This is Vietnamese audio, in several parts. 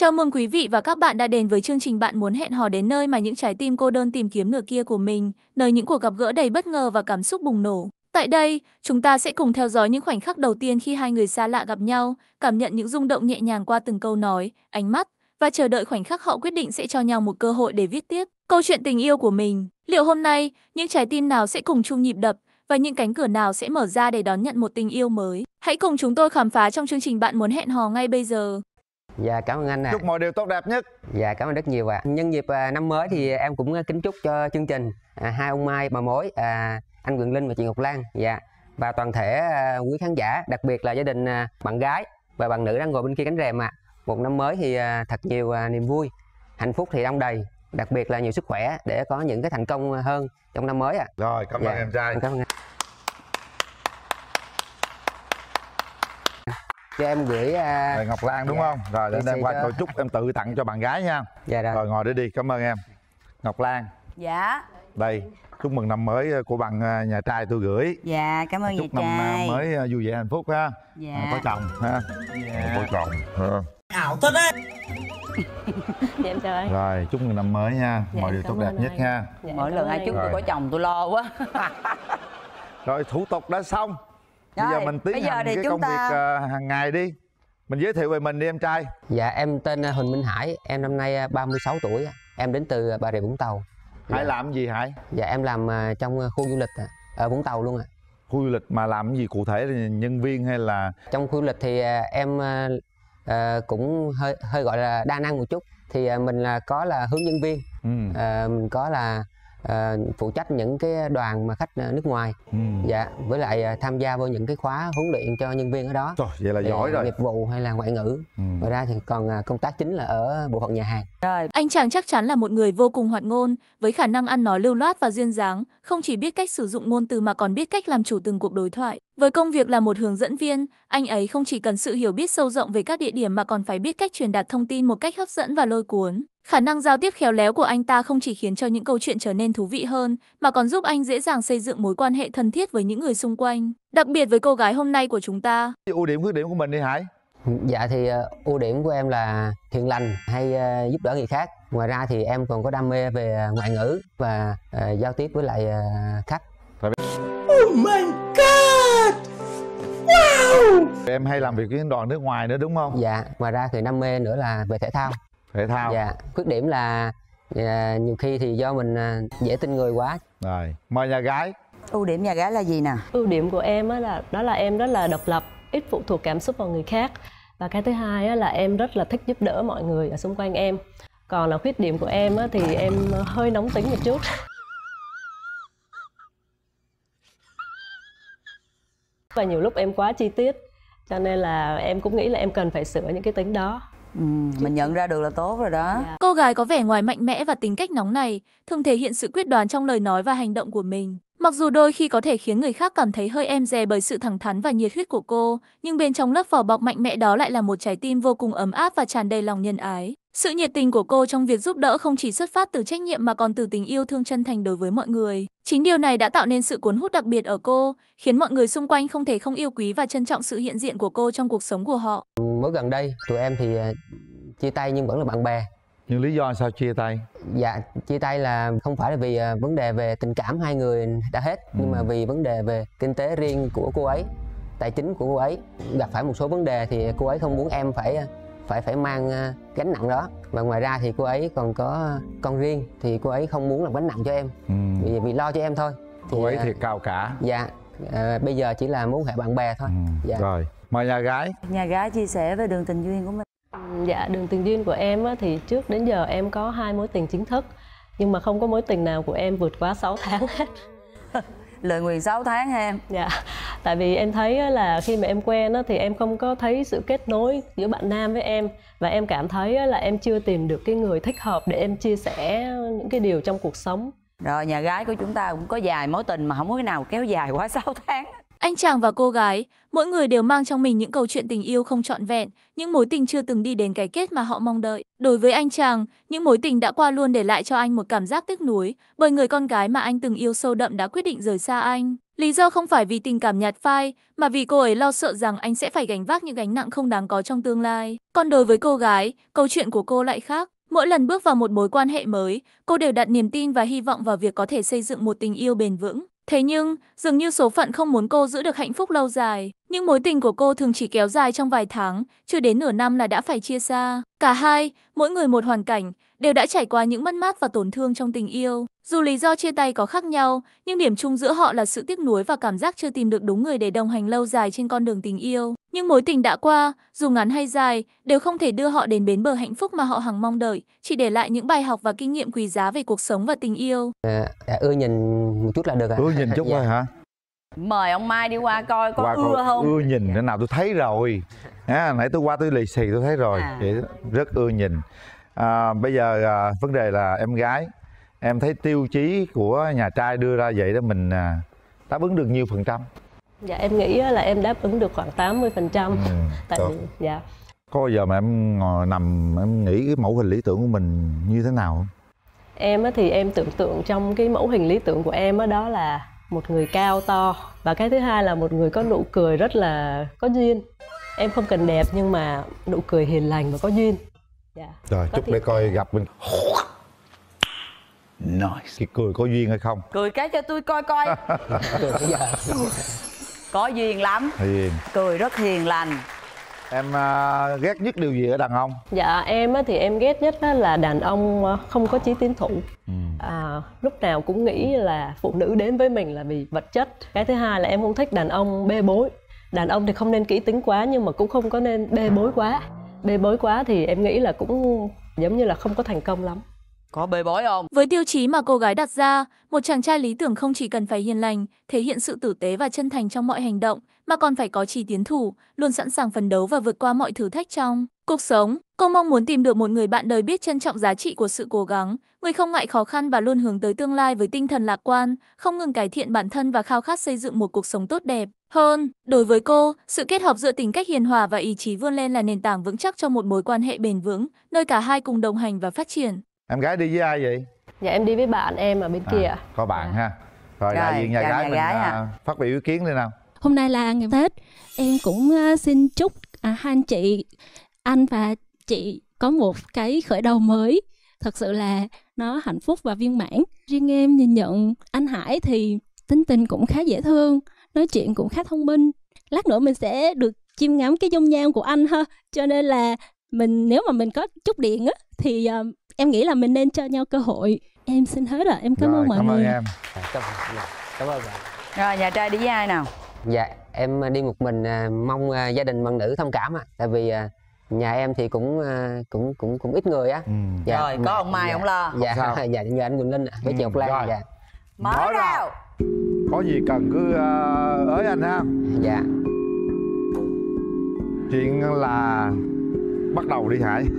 Chào mừng quý vị và các bạn đã đến với chương trình Bạn muốn hẹn hò đến nơi mà những trái tim cô đơn tìm kiếm nửa kia của mình, nơi những cuộc gặp gỡ đầy bất ngờ và cảm xúc bùng nổ. Tại đây, chúng ta sẽ cùng theo dõi những khoảnh khắc đầu tiên khi hai người xa lạ gặp nhau, cảm nhận những rung động nhẹ nhàng qua từng câu nói, ánh mắt và chờ đợi khoảnh khắc họ quyết định sẽ cho nhau một cơ hội để viết tiếp câu chuyện tình yêu của mình. Liệu hôm nay, những trái tim nào sẽ cùng chung nhịp đập và những cánh cửa nào sẽ mở ra để đón nhận một tình yêu mới? Hãy cùng chúng tôi khám phá trong chương trình Bạn muốn hẹn hò ngay bây giờ. Dạ cảm ơn anh ạ. À. Chúc mọi điều tốt đẹp nhất. Dạ cảm ơn rất nhiều ạ. À. Nhân dịp à, năm mới thì em cũng à, kính chúc cho chương trình à, hai ông Mai bà mối à, anh Quyền Linh và chị Ngọc Lan. Dạ và toàn thể à, quý khán giả, đặc biệt là gia đình à, bạn gái và bạn nữ đang ngồi bên kia cánh rèm ạ. À. Một năm mới thì à, thật nhiều à, niềm vui, hạnh phúc thì đông đầy, đặc biệt là nhiều sức khỏe để có những cái thành công hơn trong năm mới ạ. À. Rồi cảm ơn dạ. em trai. Cảm ơn anh. cho em gửi uh... ngọc lan đúng dạ. không rồi để đem qua cho... chúc em tự tặng cho bạn gái nha dạ rồi. rồi ngồi đi đi cảm ơn em ngọc lan dạ đây chúc mừng năm mới à, của bạn à, nhà trai tôi gửi dạ cảm ơn chúc vậy năm trai. mới vui vẻ hạnh phúc ha dạ. có chồng ha dạ. có chồng ha. ảo thật đấy dạ em trời rồi chúc mừng năm mới nha dạ, mọi điều tốt đẹp nhất anh. ha dạ, mỗi lần ai chúc tôi có chồng tôi lo quá rồi thủ tục đã xong rồi, bây giờ mình tiến bây giờ hành cái chúng công ta... việc ờ, uh, hàng ngày đi mình giới thiệu về mình đi em trai dạ em tên ờ, huỳnh minh hải em năm nay 36 ờ, tuổi em đến từ bà rịa vũng tàu hải dạ. làm gì hải dạ em làm trong khu du lịch ở vũng tàu luôn ạ khu du lịch mà làm gì cụ thể là nhân viên hay là trong khu du lịch thì em uh, cũng hơi hơi gọi là đa năng một chút thì mình là có là hướng nhân viên ừ. uh, mình có là À, phụ trách những cái đoàn mà khách à, nước ngoài ừ. dạ với lại à, tham gia vào những cái khóa huấn luyện cho nhân viên ở đó Trời, vậy là giỏi rồi nghiệp vụ hay là ngoại ngữ ừ. ngoài ra thì còn công tác chính là ở bộ phận nhà hàng rồi anh chàng chắc chắn là một người vô cùng hoạt ngôn với khả năng ăn nói lưu loát và duyên dáng không chỉ biết cách sử dụng ngôn từ mà còn biết cách làm chủ từng cuộc đối thoại với công việc là một hướng dẫn viên, anh ấy không chỉ cần sự hiểu biết sâu rộng về các địa điểm mà còn phải biết cách truyền đạt thông tin một cách hấp dẫn và lôi cuốn. Khả năng giao tiếp khéo léo của anh ta không chỉ khiến cho những câu chuyện trở nên thú vị hơn, mà còn giúp anh dễ dàng xây dựng mối quan hệ thân thiết với những người xung quanh, đặc biệt với cô gái hôm nay của chúng ta. Ưu điểm khuyết điểm của mình đi Hải. Dạ thì ờ, ưu điểm của em là hiền lành hay ờ, giúp đỡ người khác. Ngoài ra thì em còn có đam mê về ngoại ngữ và ờ, giao tiếp với lại khách. Oh my em hay làm việc với đoàn nước ngoài nữa đúng không dạ ngoài ra thì đam mê nữa là về thể thao thể thao dạ khuyết điểm là à, nhiều khi thì do mình ờ, dễ tin người quá rồi mời nhà gái ưu điểm nhà gái là gì nè ưu điểm của em á là đó là em rất là độc lập ít phụ thuộc cảm xúc vào người khác và cái thứ hai á là em rất là thích giúp đỡ mọi người ở xung quanh em còn là khuyết điểm của em á thì em hơi nóng tính một chút và nhiều lúc em quá chi tiết cho nên là em cũng nghĩ là em cần phải sửa những cái tính đó Ừ, mình nhận ra được là tốt rồi đó. Yeah. Dạ. Cô gái có vẻ ngoài mạnh mẽ và tính cách nóng này, thường thể hiện sự quyết đoán trong lời nói và hành động của mình. Mặc dù đôi khi có thể khiến người khác cảm thấy hơi em dè bởi sự thẳng thắn và nhiệt huyết của cô, nhưng bên trong lớp vỏ bọc mạnh mẽ đó lại là một trái tim vô cùng ấm áp và tràn đầy lòng nhân ái. Sự nhiệt tình của cô trong việc giúp đỡ không chỉ xuất phát từ trách nhiệm mà còn từ tình yêu thương chân thành đối với mọi người. Chính điều này đã tạo nên sự cuốn hút đặc biệt ở cô, khiến mọi người xung quanh không thể không yêu quý và trân trọng sự hiện diện của cô trong cuộc sống của họ. Mới gần đây, tụi em thì ờ, chia tay nhưng vẫn là bạn bè. Nhưng lý do sao chia tay? Dạ, chia tay là không phải là vì ờ, vấn đề về tình cảm hai người đã hết, ừ. nhưng mà ừ. vì vấn đề về kinh tế riêng của cô ấy, tài chính của cô ấy. Gặp phải một số vấn đề thì cô ấy không muốn em phải ờ, phải phải mang ờ, gánh nặng đó và ngoài ra thì cô ấy còn có con riêng thì cô ấy không muốn làm gánh nặng cho em ừ. vì, vì lo cho em thôi cô ấy ờ, thì cao cả dạ à, bây giờ chỉ là muốn hệ bạn bè thôi ừ. dạ. rồi mời nhà gái nhà gái chia sẻ về đường tình duyên của mình ừ, dạ đường tình duyên của em thì trước đến giờ em có hai mối tình chính thức nhưng mà không có mối tình nào của em vượt quá 6 tháng hết lời nguyền 6 tháng ha em dạ tại vì em thấy là khi mà em quen đó, thì em không có thấy sự kết nối giữa bạn nam với em và em cảm thấy là em chưa tìm được cái người thích hợp để em chia sẻ những cái điều trong cuộc sống rồi nhà gái của chúng ta cũng có dài mối tình mà không có cái nào kéo dài quá 6 tháng anh chàng và cô gái, mỗi người đều mang trong mình những câu chuyện tình yêu không trọn vẹn, những mối tình chưa từng đi đến cái kết mà họ mong đợi. Đối với anh chàng, những mối tình đã qua luôn để lại cho anh một cảm giác tiếc nuối, bởi người con gái mà anh từng yêu sâu đậm đã quyết định rời xa anh. Lý do không phải vì tình cảm nhạt phai, mà vì cô ấy lo sợ rằng anh sẽ phải gánh vác những gánh nặng không đáng có trong tương lai. Còn đối với cô gái, câu chuyện của cô lại khác. Mỗi lần bước vào một mối quan hệ mới, cô đều đặt niềm tin và hy vọng vào việc có thể xây dựng một tình yêu bền vững. Thế nhưng, dường như số phận không muốn cô giữ được hạnh phúc lâu dài. Những mối tình của cô thường chỉ kéo dài trong vài tháng, chưa đến nửa năm là đã phải chia xa. Cả hai, mỗi người một hoàn cảnh, đều đã trải qua những mất mát và tổn thương trong tình yêu. Dù lý do chia tay có khác nhau, nhưng điểm chung giữa họ là sự tiếc nuối và cảm giác chưa tìm được đúng người để đồng hành lâu dài trên con đường tình yêu. Nhưng mối tình đã qua, dù ngắn hay dài, đều không thể đưa họ đến bến bờ hạnh phúc mà họ hằng mong đợi, chỉ để lại những bài học và kinh nghiệm quý giá về cuộc sống và tình yêu. À, ưa nhìn một chút là được ạ. À? Ưa nhìn chút dạ. hả? mời ông mai đi qua coi có qua ưa coi, không ưa nhìn thế dạ. nào tôi thấy rồi à, nãy tôi qua tôi lì xì tôi thấy rồi à. rất ưa nhìn à, bây giờ à, vấn đề là em gái em thấy tiêu chí của nhà trai đưa ra vậy đó mình à, đáp ứng được nhiêu phần trăm dạ em nghĩ là em đáp ứng được khoảng 80 phần trăm ừ, tại được. dạ có giờ mà em ngồi nằm em nghĩ cái mẫu hình lý tưởng của mình như thế nào em thì em tưởng tượng trong cái mẫu hình lý tưởng của em đó là một người cao to và cái thứ hai là một người có nụ cười rất là có duyên em không cần đẹp nhưng mà nụ cười hiền lành và có duyên dạ rồi có chúc để coi gặp mình nice cái cười có duyên hay không cười cái cho tôi coi coi có duyên lắm hiền cười rất hiền lành em uh, ghét nhất điều gì ở đàn ông dạ em á, thì em ghét nhất là đàn ông à, không có chí tiến thủ ừ. à, lúc nào cũng nghĩ là phụ nữ đến với mình là vì vật chất cái thứ hai là em không thích đàn ông bê bối đàn ông thì không nên kỹ tính quá nhưng mà cũng không có nên bê bối quá bê bối quá thì em nghĩ là cũng giống như là không có thành công lắm có bê bối không? Với tiêu chí mà cô gái đặt ra, một chàng trai lý tưởng không chỉ cần phải hiền lành, thể hiện sự tử tế và chân thành trong mọi hành động, mà còn phải có chỉ tiến thủ, luôn sẵn sàng phấn đấu và vượt qua mọi thử thách trong cuộc sống. Cô mong muốn tìm được một người bạn đời biết trân trọng giá trị của sự cố gắng, người không ngại khó khăn và luôn hướng tới tương lai với tinh thần lạc quan, không ngừng cải thiện bản thân và khao khát xây dựng một cuộc sống tốt đẹp. Hơn, đối với cô, sự kết hợp giữa tính cách hiền hòa và ý chí vươn lên là nền tảng vững chắc cho một mối quan hệ bền vững, nơi cả hai cùng đồng hành và phát triển em gái đi với ai vậy dạ em đi với bạn em ở bên à, kia có bạn ha rồi, đại diện nhà gái, nhà mình à, phát biểu ý kiến đi nào hôm nay là ngày tết em cũng ờ, xin chúc à, hai anh chị anh và chị có một cái khởi đầu mới thật sự là nó hạnh phúc và viên mãn riêng em nhìn nhận anh hải thì tính tình cũng khá dễ thương nói chuyện cũng khá thông minh lát nữa mình sẽ được chiêm ngắm cái dung nhan của anh ha cho nên là mình nếu mà mình có chút điện á thì ờ, em nghĩ là mình nên cho nhau cơ hội em xin hết rồi em cảm rồi, ơn mọi cảm người em. cảm ơn em cảm ơn bạn rồi nhà trai đi với ai nào dạ em đi một mình à, mong à, gia đình bạn nữ thông cảm ạ tại vì à, nhà em thì cũng cũng cũng cũng ít người á ừ. dạ, rồi có ông mai dạ, ông lo dạ dạ, nhờ anh quỳnh linh ạ à, với ừ, chị ngọc lan rồi. dạ mở, mở có gì cần cứ uh, ới anh ha dạ chuyện là bắt đầu đi hải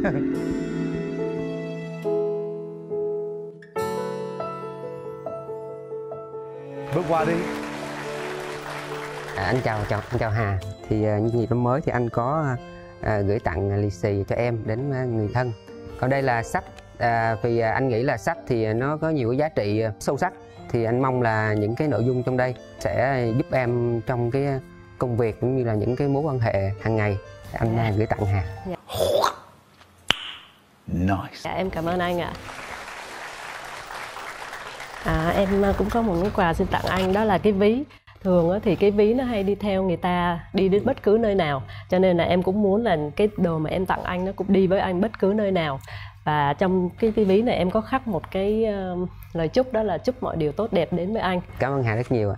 bước qua đi à, anh chào chào anh chào hà thì à, nhân dịp năm mới thì anh có à, gửi tặng lì xì cho em đến à, người thân còn đây là sách à, vì à, anh nghĩ là sách thì nó có nhiều cái giá trị sâu sắc thì anh mong là những cái nội dung trong đây sẽ giúp em trong cái công việc cũng như là những cái mối quan hệ hàng ngày anh yeah. gửi tặng hà yeah. Dạ. nice dạ, em cảm ơn anh ạ à. À, em ờ, cũng có một món quà xin tặng anh đó là cái ví thường thì cái ví nó hay đi theo người ta đi đến bất cứ nơi nào cho nên là em cũng muốn là cái đồ mà em tặng anh nó cũng đi với anh bất cứ nơi nào và trong cái, cái ví này em có khắc một cái ờ, lời chúc đó là chúc mọi điều tốt đẹp đến với anh cảm ơn hà rất nhiều ạ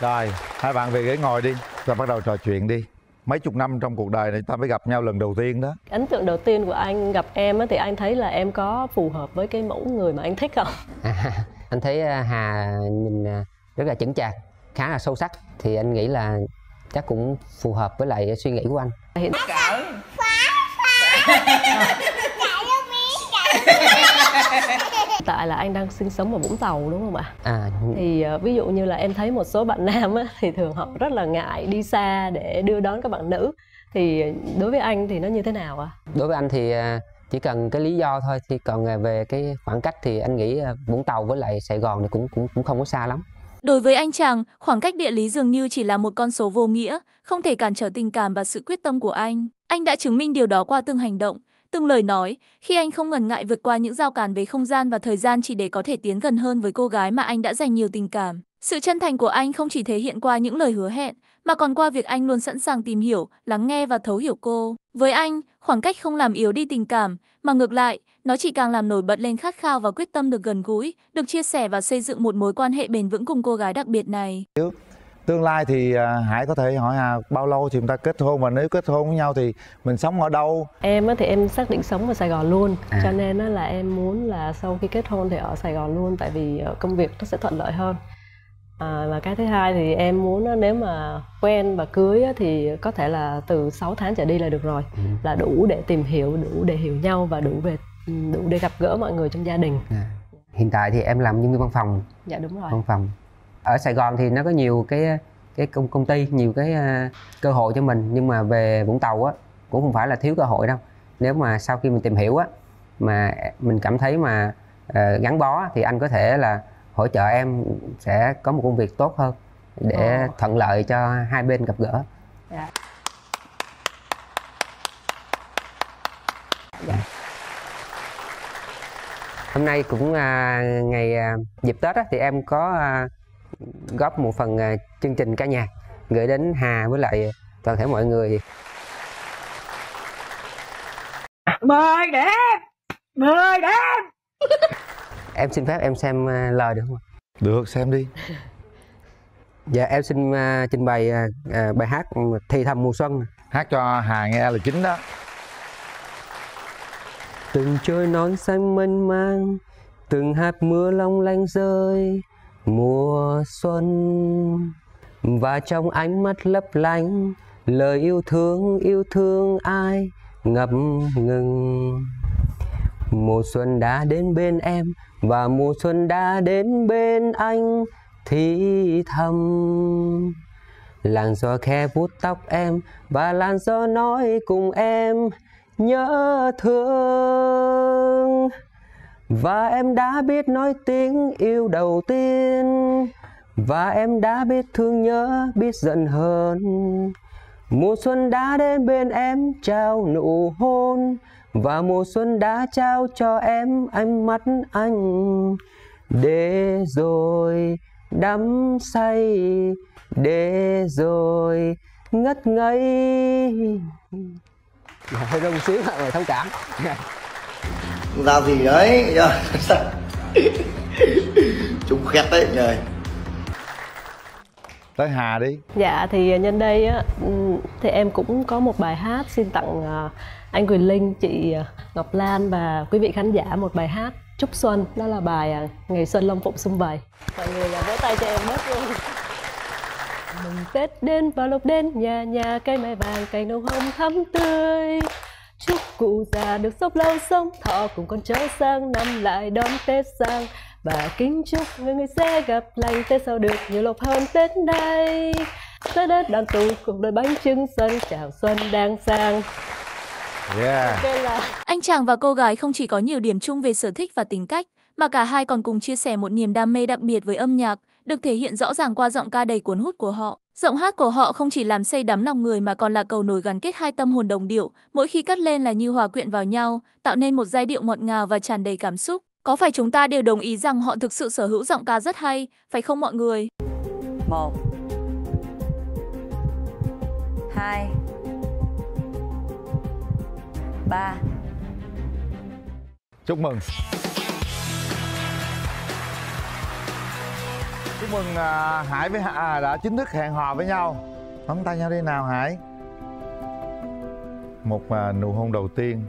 rồi hai bạn về ghế ngồi đi và bắt đầu trò chuyện đi mấy chục năm trong cuộc đời này ta mới gặp nhau lần đầu tiên đó ấn tượng đầu tiên của anh gặp em thì anh thấy là em có phù hợp với cái mẫu người mà anh thích không à, anh thấy à, hà nhìn à, rất là chững chạc khá là sâu sắc thì anh nghĩ là chắc cũng phù hợp với lại suy nghĩ của anh hiện cỡ tại là anh đang sinh sống ở vũng tàu đúng không ạ à thì ờ, ví dụ như là em thấy một số bạn nam á, thì thường họ rất là ngại đi xa để đưa đón các bạn nữ thì đối với anh thì nó như thế nào ạ à? đối với anh thì à, chỉ cần cái lý do thôi thì còn về cái khoảng cách thì anh nghĩ à, vũng tàu với lại sài gòn thì cũng cũng cũng không có xa lắm Đối với anh chàng, khoảng cách địa lý dường như chỉ là một con số vô nghĩa, không thể cản trở tình cảm và sự quyết tâm của anh. Anh đã chứng minh điều đó qua từng hành động, Từng lời nói, khi anh không ngần ngại vượt qua những giao cản về không gian và thời gian chỉ để có thể tiến gần hơn với cô gái mà anh đã dành nhiều tình cảm. Sự chân thành của anh không chỉ thể hiện qua những lời hứa hẹn, mà còn qua việc anh luôn sẵn sàng tìm hiểu, lắng nghe và thấu hiểu cô. Với anh, khoảng cách không làm yếu đi tình cảm, mà ngược lại, nó chỉ càng làm nổi bật lên khát khao và quyết tâm được gần gũi, được chia sẻ và xây dựng một mối quan hệ bền vững cùng cô gái đặc biệt này tương lai thì à, Hải có thể hỏi Hà bao lâu thì chúng ta kết hôn và nếu kết hôn với nhau thì mình sống ở đâu? Em thì em xác định sống ở Sài Gòn luôn, à. cho nên là em muốn là sau khi kết hôn thì ở Sài Gòn luôn, tại vì ờ, công việc nó sẽ thuận lợi hơn. À, và cái thứ hai thì em muốn nếu mà quen và cưới thì có thể là từ 6 tháng trở đi là được rồi, ừ. là đủ để tìm hiểu, đủ để hiểu nhau và đủ về ừ, đủ để gặp gỡ mọi người trong gia đình. À. Hiện tại thì em làm nhân viên văn phòng. Dạ đúng rồi. Văn phòng ở Sài Gòn thì nó có nhiều cái cái công công ty nhiều cái uh, cơ hội cho mình nhưng mà về Vũng Tàu á cũng không phải là thiếu cơ hội đâu nếu mà sau khi mình tìm hiểu á mà mình cảm thấy mà uh, gắn bó thì anh có thể là hỗ trợ em sẽ có một công việc tốt hơn để oh. thuận lợi cho hai bên gặp gỡ yeah. Dạ. Yeah. Dạ. hôm nay cũng uh, ngày uh, dịp Tết á, thì em có uh, góp một phần à, chương trình ca nhạc gửi đến Hà với lại toàn thể mọi người mời đẹp mời đẹp em xin phép em xem à, lời được không được xem đi dạ em xin à, trình bày bài hát thì thầm mùa xuân hát cho hà nghe là chính đó từng trôi nón xanh mênh mang từng hạt mưa long lanh rơi mùa xuân và trong ánh mắt lấp lánh lời yêu thương yêu thương ai ngập ngừng mùa xuân đã đến bên em và mùa xuân đã đến bên anh thì thầm làn gió khe vuốt tóc em và làn gió nói cùng em nhớ thương và em đã biết nói tiếng yêu đầu tiên và em đã biết thương nhớ biết giận hơn mùa xuân đã đến bên em trao nụ hôn và mùa xuân đã trao cho em ánh mắt anh để rồi đắm say để rồi ngất ngây dạ, hơi rung xíu mọi người thông cảm dạ ra gì đấy chúng dạ. khét đấy người. tới hà đi dạ thì nhân đây á thì em cũng có một bài hát xin tặng ờ, anh Quỳnh linh chị ờ, ngọc lan và quý vị khán giả một bài hát chúc xuân đó là bài ờ, ngày xuân long phụng xung vầy mọi người vỗ tay cho em mất luôn mừng tết đến vào lúc đến nhà nhà cây mai vàng cây nụ hồng thắm tươi chúc cụ già được sống lâu sống thọ cùng con cháu sang năm lại đón tết sang và kính chúc người người sẽ gặp lành tết sau được nhiều lộc hơn tết nay tết đất đoàn tụ cùng đôi bánh trưng xuân chào xuân đang sang yeah. là... anh chàng và cô gái không chỉ có nhiều điểm chung về sở thích và tính cách mà cả hai còn cùng chia sẻ một niềm đam mê đặc biệt với âm nhạc được thể hiện rõ ràng qua giọng ca đầy cuốn hút của họ. Giọng hát của họ không chỉ làm say đắm lòng người mà còn là cầu nối gắn kết hai tâm hồn đồng điệu, mỗi khi cắt lên là như hòa quyện vào nhau, tạo nên một giai điệu ngọt ngào và tràn đầy cảm xúc. Có phải chúng ta đều đồng ý rằng họ thực sự sở hữu giọng ca rất hay, phải không mọi người? 1 2 3 Chúc mừng! mừng à, Hải với Hà đã chính thức hẹn hò với nhau Nắm tay nhau đi nào Hải Một à, nụ hôn đầu tiên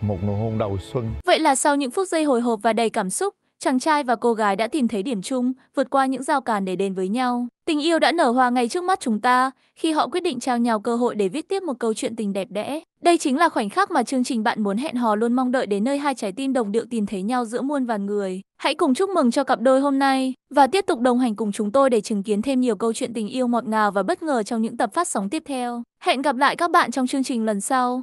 Một nụ hôn đầu xuân Vậy là sau những phút giây hồi hộp và đầy cảm xúc Chàng trai và cô gái đã tìm thấy điểm chung, vượt qua những giao cản để đến với nhau. Tình yêu đã nở hoa ngay trước mắt chúng ta, khi họ quyết định trao nhau cơ hội để viết tiếp một câu chuyện tình đẹp đẽ. Đây chính là khoảnh khắc mà chương trình bạn muốn hẹn hò luôn mong đợi đến nơi hai trái tim đồng điệu tìm thấy nhau giữa muôn vàn người. Hãy cùng chúc mừng cho cặp đôi hôm nay và tiếp tục đồng hành cùng chúng tôi để chứng kiến thêm nhiều câu chuyện tình yêu ngọt ngào và bất ngờ trong những tập phát sóng tiếp theo. Hẹn gặp lại các bạn trong chương trình lần sau.